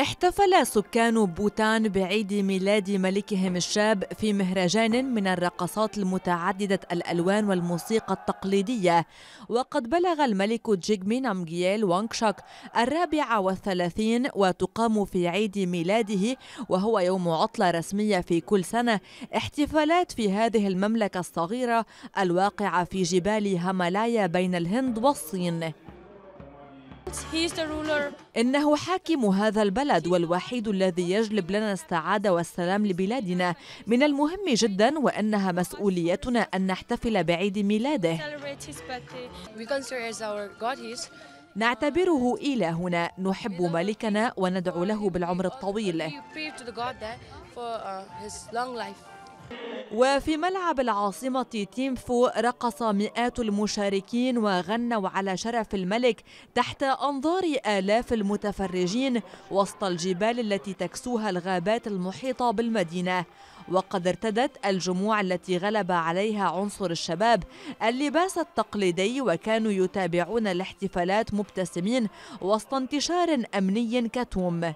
احتفل سكان بوتان بعيد ميلاد ملكهم الشاب في مهرجان من الرقصات المتعددة الألوان والموسيقى التقليدية وقد بلغ الملك جيجمي نامجيال وانكشاك الرابع والثلاثين وتقام في عيد ميلاده وهو يوم عطلة رسمية في كل سنة احتفالات في هذه المملكة الصغيرة الواقعة في جبال هيمالايا بين الهند والصين إنه حاكم هذا البلد والوحيد الذي يجلب لنا السعادة والسلام لبلادنا من المهم جدا وأنها مسؤوليتنا أن نحتفل بعيد ميلاده نعتبره إلهنا نحب ملكنا وندعو له بالعمر الطويل وفي ملعب العاصمة تيمفو رقص مئات المشاركين وغنوا على شرف الملك تحت أنظار آلاف المتفرجين وسط الجبال التي تكسوها الغابات المحيطة بالمدينة وقد ارتدت الجموع التي غلب عليها عنصر الشباب اللباس التقليدي وكانوا يتابعون الاحتفالات مبتسمين وسط انتشار أمني كتوم